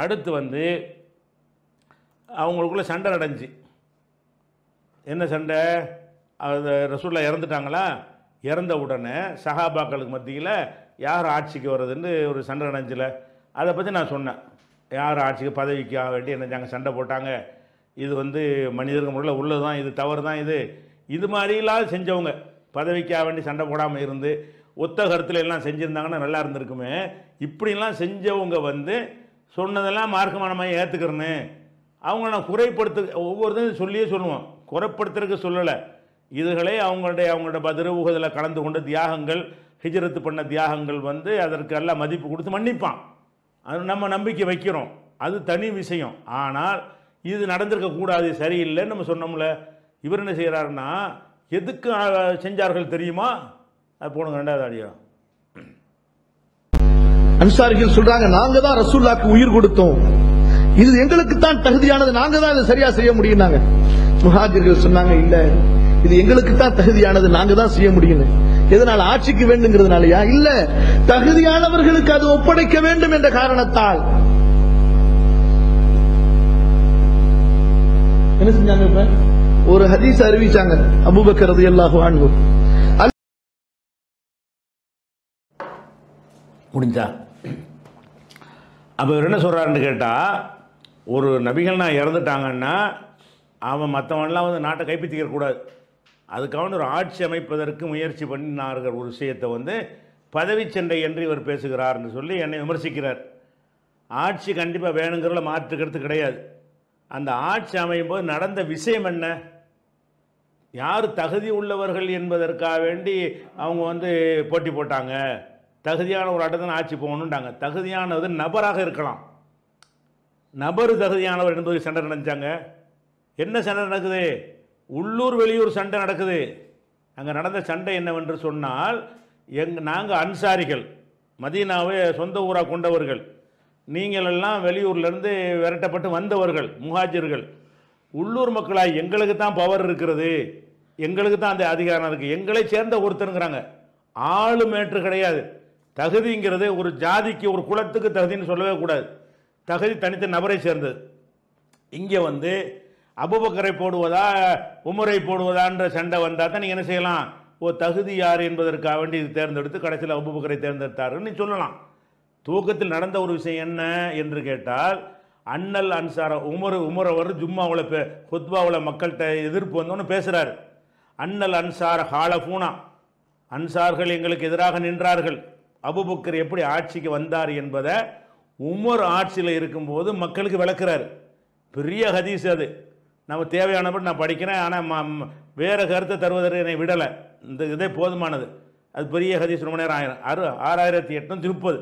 அடுத்து வந்து அவங்களுக்குள்ள சண்டை நடந்துச்சு என்ன சண்டை அது ரசூல்லா இறந்துட்டாங்களா இறந்த உடனே சஹாபாக்களுக்கு மத்தியில் யார் ஆட்சிக்கு வர்றதுன்னு ஒரு சண்டை நடந்துச்சில அதை பற்றி நான் சொன்னேன் யார் ஆட்சிக்கு பதவிக்கு ஆக வேண்டி என்ன சண்டை போட்டாங்க இது வந்து மனிதர்கள் முறையில் உள்ளது தான் இது தவறு தான் இது இது மாதிரி இல்லாத செஞ்சவங்க பதவிக்காக வேண்டி சண்டை போடாமல் இருந்து ஒத்த கருத்தில் எல்லாம் செஞ்சுருந்தாங்கன்னா நல்லா இருந்திருக்குமே இப்படிலாம் செஞ்சவங்க வந்து சொன்னதெல்லாம் மார்க்கமாக நம்ம ஏற்றுக்கிறேன்னு அவங்க நான் குறைப்படுத்த ஒவ்வொருத்தையும் சொல்லியே சொல்லுவோம் குறைப்படுத்துறதுக்கு சொல்லலை இதுகளே அவங்களுடைய அவங்களோட ஊகத்தில் கலந்து கொண்ட தியாகங்கள் ஹிஜரத்து பண்ண தியாகங்கள் வந்து அதற்கு எல்லாம் மதிப்பு கொடுத்து மன்னிப்பான் அது நம்ம நம்பிக்கை வைக்கிறோம் அது தனி விஷயம் ஆனால் இது கூடாது சரியில்லைன்னு நம்ம சொன்னோம்ல இவர் என்ன செய்கிறாருன்னா எதுக்கு செஞ்சார்கள் தெரியுமா அது போனது ரெண்டாவது அடியும் அன்சாரிகள் சொல்றாங்க நாங்க தான் ரசூல்லாக்கு உயிர் கொடுத்தோம் இது எங்களுக்கு தான் தகுதியானது நாங்க தான் இதை சரியா செய்ய முடியும்னாங்க முஹாஜிர்கள் சொன்னாங்க இல்ல இது எங்களுக்கு தான் தகுதியானது நாங்க தான் செய்ய முடியும் எதனால ஆட்சிக்கு வேண்டுங்கிறதுனாலயா இல்ல தகுதியானவர்களுக்கு அது ஒப்படைக்க வேண்டும் என்ற காரணத்தால் என்ன செஞ்சாங்க ஒரு ஹதீஸ் அறிவிச்சாங்க அபுபக்கரது எல்லாம் ஆண்டு முடிஞ்சா அப்போ இவர் என்ன சொல்கிறாருன்னு கேட்டால் ஒரு நபிகள்னா இறந்துட்டாங்கன்னா அவன் மற்றவன்லாம் வந்து நாட்டை கைப்பற்றிக்கிறக்கூடாது அதுக்காக ஒரு ஆட்சி அமைப்பதற்கு முயற்சி பண்ணினார்கள் ஒரு விஷயத்தை வந்து பதவி சண்டை என்று இவர் பேசுகிறார்னு சொல்லி என்னை விமர்சிக்கிறார் ஆட்சி கண்டிப்பாக வேணுங்கிறத மாற்றுக்கிறது கிடையாது அந்த ஆட்சி அமையும் போது நடந்த விஷயம் என்ன யார் தகுதி உள்ளவர்கள் என்பதற்காக வேண்டி அவங்க வந்து போட்டி போட்டாங்க தகுதியான ஒரு இடத்துல ஆட்சி போகணுன்றாங்க தகுதியானது நபராக இருக்கலாம் நபர் தகுதியானவர் என்பது சண்டை நடந்துச்சாங்க என்ன சண்டை நடக்குது உள்ளூர் வெளியூர் சண்டை நடக்குது அங்கே நடந்த சண்டை என்னவென்று சொன்னால் எங் நாங்கள் அன்சாரிகள் மதீனாவே சொந்த ஊராக கொண்டவர்கள் நீங்களெல்லாம் வெளியூர்லேருந்து விரட்டப்பட்டு வந்தவர்கள் முஹாஜிர்கள் உள்ளூர் மக்களாக எங்களுக்கு தான் பவர் இருக்கிறது எங்களுக்கு தான் அந்த அதிகாரம் இருக்குது எங்களை சேர்ந்த ஒருத்தருங்கிறாங்க ஆளு மேட்ரு கிடையாது தகுதிங்கிறது ஒரு ஜாதிக்கு ஒரு குலத்துக்கு தகுதின்னு சொல்லவே கூடாது தகுதி தனித்த நபரை சேர்ந்தது இங்கே வந்து அபுபக்கரை போடுவதா உமரை போடுவதான்ற சண்டை வந்தால் தான் நீங்கள் என்ன செய்யலாம் ஓ தகுதி யார் என்பதற்காக வேண்டி இது தேர்ந்தெடுத்து கடைசியில் அபுபக்கரை தேர்ந்தெடுத்தாருன்னு நீ சொல்லலாம் தூக்கத்தில் நடந்த ஒரு விஷயம் என்ன என்று கேட்டால் அண்ணல் அன்சார உமர் உமர் அவர் ஜும்மாவில் பே ஹுத்பாவில் மக்கள்கிட்ட எதிர்ப்பு வந்தோன்னு பேசுகிறார் அண்ணல் அன்சார் ஹாலஃபூனா அன்சார்கள் எங்களுக்கு எதிராக நின்றார்கள் அபுபக்கர் எப்படி ஆட்சிக்கு வந்தார் என்பதை உமர் ஆட்சியில் இருக்கும்போது மக்களுக்கு விளக்குறாரு பெரிய ஹதீஸ் அது நம்ம தேவையானபடி நான் படிக்கிறேன் ஆனால் ம வேறு கருத்தை தருவதற்கு என்னை விடலை இந்த இதே போதுமானது அது பெரிய ஹதீஸ் ரொம்ப நேரம் ஆயிரம் அறு ஆறாயிரத்தி எட்நூற்றி முப்பது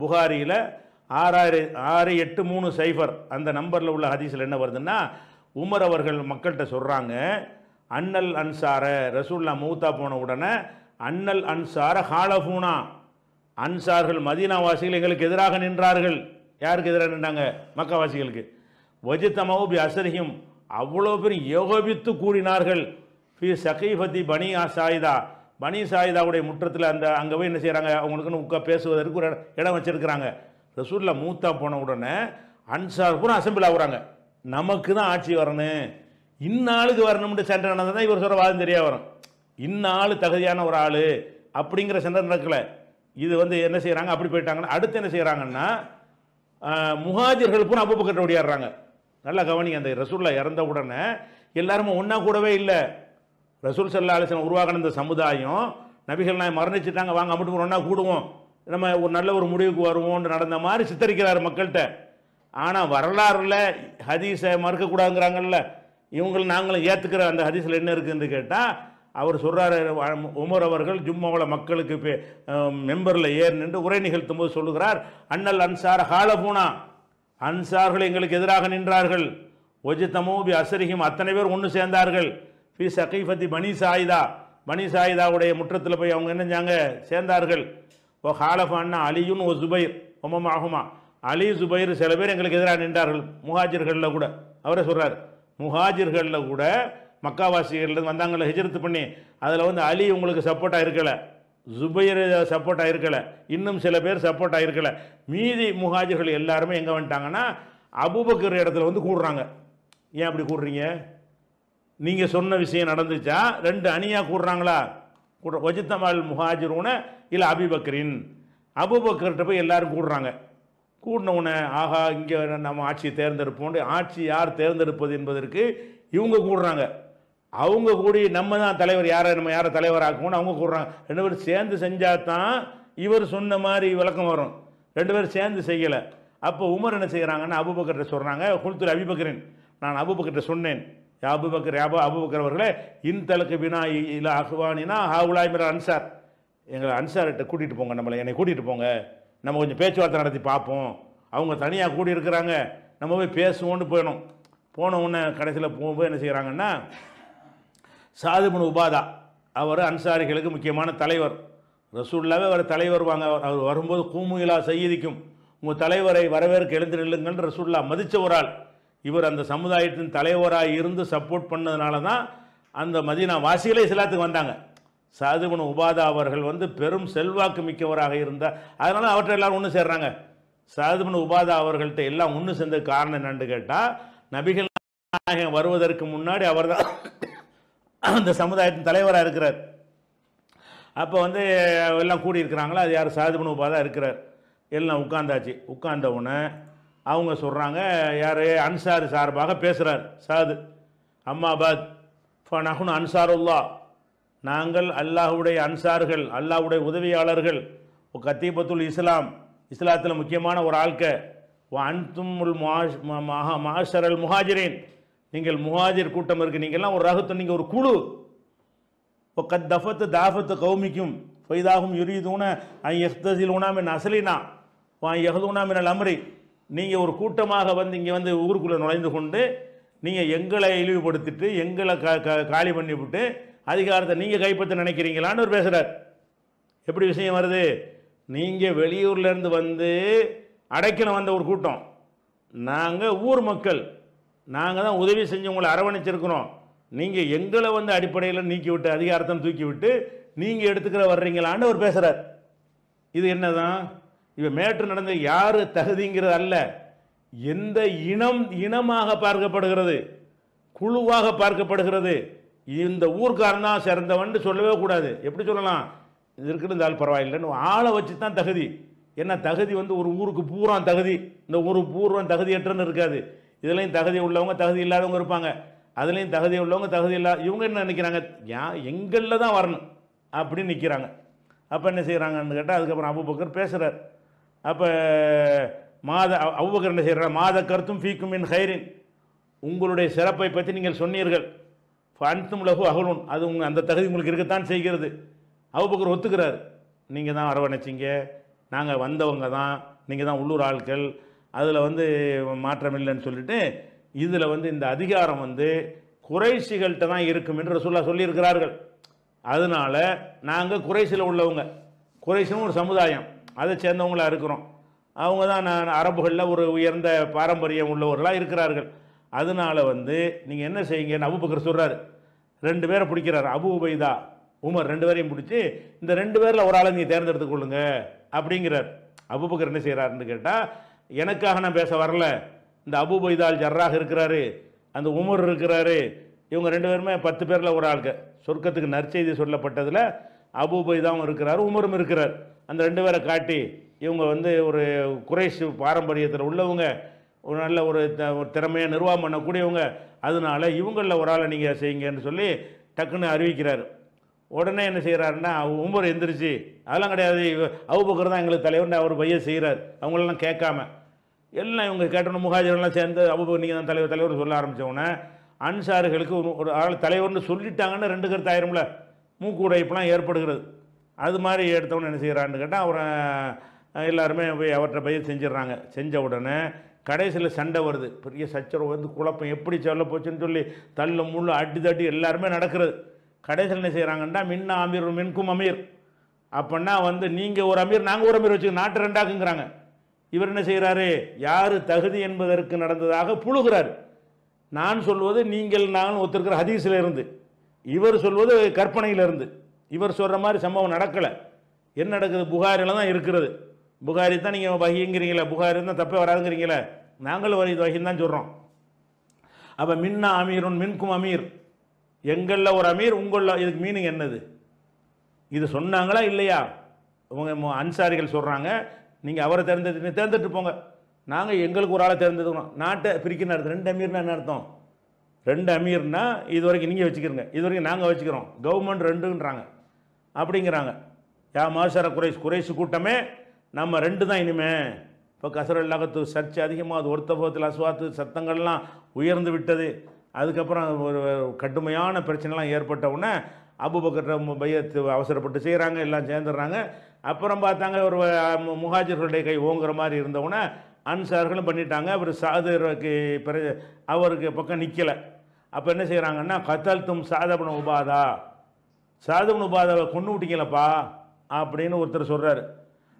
புகாரியில் ஆறாயிரம் ஆறு எட்டு மூணு சைஃபர் அந்த நம்பரில் உள்ள ஹதீஸில் என்ன வருதுன்னா உமர் அவர்கள் மக்கள்கிட்ட சொல்கிறாங்க அன்னல் அன்சார ரசூல்லா மூத்தா போன உடனே அன்னல் அன்சார ஹாலஃபூனா அன்சார்கள் மதீனாவாசிகள் எங்களுக்கு எதிராக நின்றார்கள் யாருக்கு எதிராக நின்றாங்க மக்காவாசிகளுக்கு வஜித்தமாவு பி அசரியும் அவ்வளோ பேரும் யோகபித்து கூறினார்கள் பி சகைஃபத்தி பனி சாயிதா பனி சாயிதாவுடைய முற்றத்தில் அந்த அங்கே போய் என்ன செய்கிறாங்க அவங்களுக்குன்னு உட்கா பேசுவதற்கு ஒரு இடம் வச்சுருக்கிறாங்க ரசூலில் மூத்தா போன உடனே அன்சார் பூரா அசம்பிள் ஆகுறாங்க நமக்கு தான் ஆட்சி வரணும் இந்நாளுக்கு வரணும்னு சண்டை நடந்தால் தான் இவர் சொல்கிற வாதம் தெரியா வரும் இந்நாள் தகுதியான ஒரு ஆள் அப்படிங்கிற சண்டை நடக்கலை இது வந்து என்ன செய்கிறாங்க அப்படி போயிட்டாங்கன்னா அடுத்து என்ன செய்கிறாங்கன்னா முஹாஜிர்கள் பூரா கட்ட ஓடியாடுறாங்க நல்லா கவனிங்க அந்த ரசூலில் இறந்த உடனே எல்லாருமே ஒன்றா கூடவே இல்லை ரசூல் செல்லா ஆலோசனை உருவாக்கின இந்த சமுதாயம் நபிகள் நான் மரணிச்சிட்டாங்க வாங்க அம்பிட்டு ஒன்றா கூடுவோம் நம்ம ஒரு நல்ல ஒரு முடிவுக்கு வருவோம்னு நடந்த மாதிரி சித்தரிக்கிறார் மக்கள்கிட்ட ஆனால் வரலாறுல ஹதீஸை மறுக்கக்கூடாதுங்கிறாங்கல்ல இவங்களை நாங்களும் ஏற்றுக்கிற அந்த ஹதீஸில் என்ன இருக்குதுன்னு கேட்டால் அவர் சொல்கிறாரு உமர் அவர்கள் ஜும்மாவில் மக்களுக்கு மெம்பரில் ஏர் நின்று உரை நிகழ்த்தும் போது சொல்லுகிறார் அண்ணல் அன்சார் ஹாலபூனா அன்சார்கள் எங்களுக்கு எதிராக நின்றார்கள் ஒஜித்தமோ பி அசரிகம் அத்தனை பேர் ஒன்று சேர்ந்தார்கள் பி சகைஃபதி பனி சாயிதா பனி சாயிதாவுடைய முற்றத்தில் போய் அவங்க செஞ்சாங்க சேர்ந்தார்கள் ஓ ஹாலஃப் அண்ணா அலியுன் ஓ ஜுபைர் ஒமமாகுமா அலி ஜுபைர் சில பேர் எங்களுக்கு எதிராக நின்றார்கள் முஹாஜிர்களில் கூட அவரே சொல்கிறார் முஹாஜிர்களில் கூட மக்காவாசிகள் வந்தாங்கள ஹிஜரத்து பண்ணி அதில் வந்து அலி உங்களுக்கு சப்போர்ட்டாக இருக்கலை ஜுபைர் சப்போர்ட்டாக இருக்கலை இன்னும் சில பேர் சப்போர்ட்டாக இருக்கலை மீதி முஹாஜர்கள் எல்லாருமே எங்கே வந்துட்டாங்கன்னா அபுபக்கர் இடத்துல வந்து கூடுறாங்க ஏன் அப்படி கூடுறீங்க நீங்கள் சொன்ன விஷயம் நடந்துச்சா ரெண்டு அணியாக கூடுறாங்களா கூட வஜித்தமால் முஹாஜிரூன இல்லை அபிபக்கரின் அபுபக்கர்கிட்ட போய் எல்லாரும் கூடுறாங்க கூடினவுடனே ஆகா இங்கே நம்ம ஆட்சியை தேர்ந்தெடுப்போம் ஆட்சி யார் தேர்ந்தெடுப்பது என்பதற்கு இவங்க கூடுறாங்க அவங்க கூடி நம்ம தான் தலைவர் யாரை நம்ம யாரை தலைவர் அவங்க கூடுறாங்க ரெண்டு பேரும் சேர்ந்து செஞ்சால் தான் இவர் சொன்ன மாதிரி விளக்கம் வரும் ரெண்டு பேரும் சேர்ந்து செய்யலை அப்போ உமர் என்ன செய்கிறாங்கன்னு அபுபக்கர்கிட்ட சொல்கிறாங்க குல்துல் அபிபக்கரின் நான் அபுபக்கர்கிட்ட சொன்னேன் அபுபக்கர் யாபோ அபுபக்கர் அவர்களே இன் தலுக்கு வினா இல்லை அஹ்வானினா ஹவுலாய்மர் அன்சார் எங்களை அன்சார்கிட்ட கூட்டிகிட்டு போங்க நம்மளை என்னை கூட்டிகிட்டு போங்க நம்ம கொஞ்சம் பேச்சுவார்த்தை நடத்தி பார்ப்போம் அவங்க தனியாக கூடி இருக்கிறாங்க நம்ம போய் பேசுவோன்னு போயிடும் போன உடனே கடைசியில் போகும்போது என்ன செய்கிறாங்கன்னா சாதுபன் உபாதா அவர் அன்சாரிகளுக்கு முக்கியமான தலைவர் ரசூல்லாவே அவர் தலைவர் வாங்க அவர் வரும்போது கூமுயிலா செய்திக்கும் உங்கள் தலைவரை வரவேற்க நில்லுங்கள் ரசூல்லா மதித்த ஒரு ஆள் இவர் அந்த சமுதாயத்தின் தலைவராக இருந்து சப்போர்ட் பண்ணதுனால தான் அந்த மதினா வாசிகளே சிலாத்துக்கு வந்தாங்க சாதுபன் உபாதா அவர்கள் வந்து பெரும் செல்வாக்கு மிக்கவராக இருந்தார் அதனால் அவற்றை எல்லாரும் ஒன்று சேர்றாங்க சாதுபன் உபாதா அவர்கள்ட்ட எல்லாம் ஒன்று சேர்ந்த காரணம் என்னென்னு கேட்டால் நபிகள் நாயகம் வருவதற்கு முன்னாடி அவர் தான் அந்த சமுதாயத்தின் தலைவராக இருக்கிறார் அப்போ வந்து எல்லாம் கூடி அது யார் சாது பண்ணுவா தான் இருக்கிறார் எல்லாம் உட்காந்தாச்சு உட்கார்ந்த உடனே அவங்க சொல்கிறாங்க யார் அன்சார் சார்பாக பேசுகிறார் சாது அம்மாபாத் நகுன் அன்சாருல்லா நாங்கள் அல்லாஹுடைய அன்சார்கள் அல்லாஹுடைய உதவியாளர்கள் கத்தீபத்துல் இஸ்லாம் இஸ்லாத்தில் முக்கியமான ஒரு ஆள்க அன்தும் மாஷ் மஹா அல் முஹாஜிரீன் நீங்கள் முகாஜர் கூட்டம் இருக்கு நீங்கள்லாம் ஒரு ரகத்து நீங்கள் ஒரு குழு இப்போ கத் தஃபத்து தாஃபத்து கௌமிக்கும் ஃபைதாகும் யுரீதூன ஐ உணாமின் அசலினா ஐ எஹ்தூனாமின் அமரி நீங்கள் ஒரு கூட்டமாக வந்து இங்கே வந்து ஊருக்குள்ளே நுழைந்து கொண்டு நீங்கள் எங்களை இழிவுபடுத்திட்டு எங்களை க க காலி பண்ணிவிட்டு அதிகாரத்தை நீங்கள் கைப்பற்ற நினைக்கிறீங்களான்னு ஒரு பேசுகிறார் எப்படி விஷயம் வருது நீங்கள் வெளியூர்லேருந்து வந்து அடைக்கணும் வந்த ஒரு கூட்டம் நாங்கள் ஊர் மக்கள் நாங்கள் தான் உதவி செஞ்சு உங்களை அரவணைச்சிருக்கிறோம் நீங்கள் எங்களை வந்து அடிப்படையில் நீக்கி விட்டு அதிகாரத்தை தூக்கி விட்டு நீங்கள் எடுத்துக்கிற வர்றீங்களான்னு அவர் பேசுகிறார் இது என்ன தான் இப்போ மேட்ரு நடந்த யார் தகுதிங்கிறது அல்ல எந்த இனம் இனமாக பார்க்கப்படுகிறது குழுவாக பார்க்கப்படுகிறது இந்த ஊர்க்காரன் தான் சிறந்தவன் சொல்லவே கூடாது எப்படி சொல்லலாம் இது இருக்கிற இந்த பரவாயில்லைன்னு ஆளை வச்சு தான் தகுதி ஏன்னா தகுதி வந்து ஒரு ஊருக்கு பூரா தகுதி இந்த ஊருக்கு பூர்வம் தகுதியற்றன்னு இருக்காது இதுலேயும் தகுதி உள்ளவங்க தகுதி இல்லாதவங்க இருப்பாங்க அதுலேயும் தகுதி உள்ளவங்க தகுதி இல்லா இவங்க என்ன நினைக்கிறாங்க ஏன் எங்களில் தான் வரணும் அப்படின்னு நிற்கிறாங்க அப்போ என்ன செய்கிறாங்கன்னு கேட்டால் அதுக்கப்புறம் பக்கர் பேசுகிறார் அப்போ மாத அவ்வக்கர் என்ன செய்கிறார் மாத கருத்தும் ஃபீக்கும் இன் ஹைரின் உங்களுடைய சிறப்பை பற்றி நீங்கள் சொன்னீர்கள் அன்த்தும் லகு அகலும் அது உங்கள் அந்த தகுதி உங்களுக்கு இருக்கத்தான் செய்கிறது அவ்வக்கர் ஒத்துக்கிறார் நீங்கள் தான் வரவணைச்சிங்க நாங்கள் வந்தவங்க தான் நீங்கள் தான் உள்ளூர் ஆட்கள் அதில் வந்து மாற்றம் இல்லைன்னு சொல்லிட்டு இதில் வந்து இந்த அதிகாரம் வந்து குறைசிகள்கிட்ட தான் இருக்கும் என்று சொல்ல சொல்லியிருக்கிறார்கள் அதனால் நாங்கள் குறைசியில் உள்ளவங்க குறைசியும் ஒரு சமுதாயம் அதை சேர்ந்தவங்களாக இருக்கிறோம் அவங்க தான் நான் அரபுகளில் ஒரு உயர்ந்த பாரம்பரியம் உள்ளவர்களாக இருக்கிறார்கள் அதனால் வந்து நீங்கள் என்ன செய்யுங்கன்னு அபுபக்கர் சொல்கிறார் ரெண்டு பேரை பிடிக்கிறார் அபு உபைதா உமர் ரெண்டு பேரையும் பிடிச்சி இந்த ரெண்டு பேரில் ஒரு ஆளை நீங்கள் தேர்ந்தெடுத்து கொள்ளுங்க அப்படிங்கிறார் அபுபக்கர் என்ன செய்கிறாருன்னு கேட்டால் எனக்காக நான் பேச வரல இந்த அபு பைதால் ஜர்ராக இருக்கிறாரு அந்த உமர் இருக்கிறாரு இவங்க ரெண்டு பேருமே பத்து பேரில் ஒரு ஆளுக்கு சொர்க்கத்துக்கு நற்செய்தி சொல்லப்பட்டதில் அபு பைதாவும் இருக்கிறார் உமரும் இருக்கிறார் அந்த ரெண்டு பேரை காட்டி இவங்க வந்து ஒரு குறைஷ் பாரம்பரியத்தில் உள்ளவங்க ஒரு நல்ல ஒரு திறமையை நிர்வாகம் பண்ணக்கூடியவங்க அதனால இவங்களில் ஒரு ஆளை நீங்கள் செய்யுங்கன்னு சொல்லி டக்குன்னு அறிவிக்கிறார் உடனே என்ன செய்கிறாருன்னா ஒவ்வொரு எந்திரிச்சு அதெல்லாம் கிடையாது அவுபக்கர் தான் எங்களுக்கு தலைவர்னு அவர் பையன் செய்கிறார் அவங்களெல்லாம் கேட்காம எல்லாம் இவங்க கேட்டணும் முகாஜரெல்லாம் சேர்ந்து அவுபக்கர் நீங்கள் தான் தலைவர் தலைவர் சொல்ல ஆரம்பித்தவுடனே அன்சாறுகளுக்கு ஒரு ஒரு ஆள் தலைவர்னு சொல்லிட்டாங்கன்னு ரெண்டு கருத்து மூக்கு மூக்குடைப்புலாம் ஏற்படுகிறது அது மாதிரி எடுத்தவொன்னு என்ன செய்கிறான்னு கேட்டால் அவரை எல்லாருமே போய் அவற்றை பயிர் செஞ்சிடுறாங்க செஞ்ச உடனே கடைசியில் சண்டை வருது பெரிய சச்சரவு வந்து குழப்பம் எப்படி சொல்ல போச்சுன்னு சொல்லி தள்ளு முள்ளு அடி தட்டி எல்லாருமே நடக்கிறது கடைசியில் என்ன செய்கிறாங்கன்னா மின் அமீர் மின்கும் அமீர் அப்படின்னா வந்து நீங்கள் ஒரு அமீர் நாங்கள் ஒரு அமீர் வச்சுக்கோ நாட்டு ரெண்டாக்குங்கிறாங்க இவர் என்ன செய்கிறாரு யார் தகுதி என்பதற்கு நடந்ததாக புழுகிறார் நான் சொல்வது நீங்கள் நான் ஒத்துருக்கிற ஹதீஸில் இருந்து இவர் சொல்வது கற்பனையிலிருந்து இவர் சொல்கிற மாதிரி சம்பவம் நடக்கலை என்ன நடக்குது புகாரில் தான் இருக்கிறது புகாரி தான் நீங்கள் வகிங்கிறீங்களே புகாரி தான் தப்பே வராதுங்கிறீங்களே நாங்களும் வகி வகின்னு தான் சொல்கிறோம் அப்போ மின்னா அமீருன் மின்கும் அமீர் எங்களில் ஒரு அமீர் உங்களில் இதுக்கு மீனிங் என்னது இது சொன்னாங்களா இல்லையா உங்கள் அன்சாரிகள் சொல்கிறாங்க நீங்கள் அவரை தேர்ந்தெடுத்து தேர்ந்தெடுத்து போங்க நாங்கள் எங்களுக்கு ஒரு ஆளை தேர்ந்தெடுக்கணும் நாட்டை பிரிக்கணும் அர்த்தம் ரெண்டு அமீர்னா என்ன அர்த்தம் ரெண்டு அமீர்னா இது வரைக்கும் நீங்கள் வச்சுக்கிறங்க இது வரைக்கும் நாங்கள் வச்சுக்கிறோம் கவர்மெண்ட் ரெண்டுன்றாங்க அப்படிங்கிறாங்க யா மாசார குறைஸ் குறைசு கூட்டமே நம்ம ரெண்டு தான் இனிமே இப்போ கசரல் லகத்து சர்ச்சை அதிகமாக அது ஒருத்த போகத்தில் சத்தங்கள்லாம் உயர்ந்து விட்டது அதுக்கப்புறம் ஒரு கடுமையான பிரச்சனைலாம் அபு அபுபக்கர் பையத்து அவசரப்பட்டு செய்கிறாங்க எல்லாம் சேர்ந்துடுறாங்க அப்புறம் பார்த்தாங்க ஒரு முஹாஜர்களுடைய கை ஓங்குற மாதிரி இருந்தவுடனே அன்சார்களும் பண்ணிட்டாங்க அவர் சாதருக்கு பிறகு அவருக்கு பக்கம் நிற்கலை அப்போ என்ன செய்கிறாங்கன்னா கத்தல் தும் சாதபன உபாதா சாதபன உபாதாவை கொண்டு விட்டீங்களப்பா அப்படின்னு ஒருத்தர் சொல்கிறார்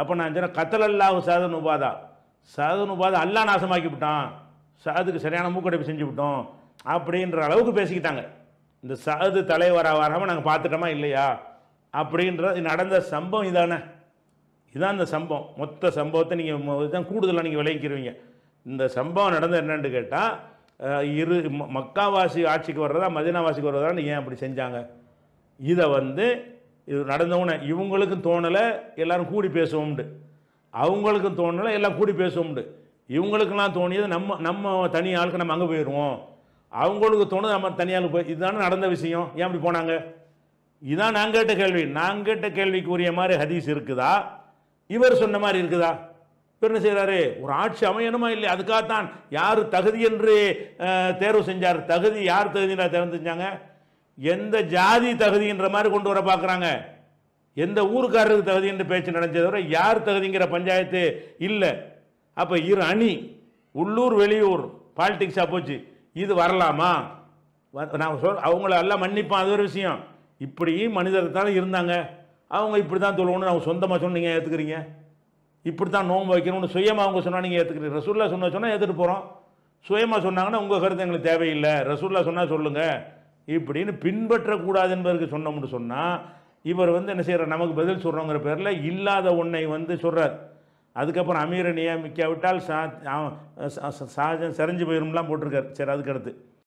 அப்போ நான் சொன்னேன் கத்தல் அல்லாஹ் சாதன் உபாதா சாதன உபாதா அல்லா நாசமாக்கி விட்டான் சாதுக்கு சரியான மூக்கடைப்பு செஞ்சு விட்டோம் அப்படின்ற அளவுக்கு பேசிக்கிட்டாங்க இந்த சகது தலைவராக வராமல் நாங்கள் பார்த்துட்டோமா இல்லையா அப்படின்ற நடந்த சம்பவம் இதானே இதுதான் இந்த சம்பவம் மொத்த சம்பவத்தை நீங்கள் இதுதான் கூடுதலாக நீங்கள் விளைவிக்கிறீங்க இந்த சம்பவம் நடந்தது என்னென்னு கேட்டால் இரு மக்காவாசி ஆட்சிக்கு வர்றதா மதினாவாசிக்கு வர்றதான்னு ஏன் அப்படி செஞ்சாங்க இதை வந்து இது நடந்தவுடனே இவங்களுக்கும் தோணலை எல்லோரும் கூடி பேசுவோம்ண்டு அவங்களுக்கும் தோணலை எல்லாம் கூடி பேசுவோம்ண்டு இவங்களுக்கெல்லாம் தோணியது நம்ம நம்ம தனி ஆளுக்கு நம்ம அங்கே போயிடுவோம் அவங்களுக்கு தோணுது நம்ம தனியால் போய் இதுதானே நடந்த விஷயம் ஏன் அப்படி போனாங்க இதுதான் நான் கேட்ட கேள்வி நான் கேட்ட கேள்விக்கு உரிய மாதிரி ஹதீஸ் இருக்குதா இவர் சொன்ன மாதிரி இருக்குதா இவர் என்ன செய்கிறாரு ஒரு ஆட்சி அமையணுமா இல்லை அதுக்காகத்தான் யார் தகுதி என்று தேர்வு செஞ்சார் தகுதி யார் தகுதினா தேர்வு செஞ்சாங்க எந்த ஜாதி தகுதின்ற மாதிரி கொண்டு வர பார்க்குறாங்க எந்த ஊருக்காரருக்கு தகுதி என்று பேச்சு நடந்ததை விட யார் தகுதிங்கிற பஞ்சாயத்து இல்லை அப்போ இரு அணி உள்ளூர் வெளியூர் பாலிடிக்ஸாக போச்சு இது வரலாமா நான் சொல் அவங்கள எல்லாம் மன்னிப்பான் அது ஒரு விஷயம் இப்படி மனிதர் இருந்தாங்க அவங்க இப்படி தான் சொல்லணும்னு அவங்க சொந்தமாக சொன்ன நீங்கள் ஏற்றுக்கிறீங்க இப்படி தான் நோன்பு வைக்கணும்னு சுயமாக அவங்க சொன்னால் நீங்கள் ஏற்றுக்கிறீங்க ரசூல்லா சொன்ன சொன்னால் ஏற்றுட்டு போகிறோம் சுயமாக சொன்னாங்கன்னா உங்கள் கருத்து எங்களுக்கு தேவையில்லை ரசூல்லா சொன்னால் சொல்லுங்கள் இப்படின்னு பின்பற்றக்கூடாது என்பதற்கு சொன்னோம்னு சொன்னால் இவர் வந்து என்ன செய்கிறார் நமக்கு பதில் சொல்கிறோங்கிற பேரில் இல்லாத ஒன்றை வந்து சொல்கிறார் அதுக்கப்புறம் அமீரை நியமிக்காவிட்டால் சா ஷாஜன் செரஞ்சு போயிரும்லாம் போட்டிருக்காரு சரி அதுக்கடுத்து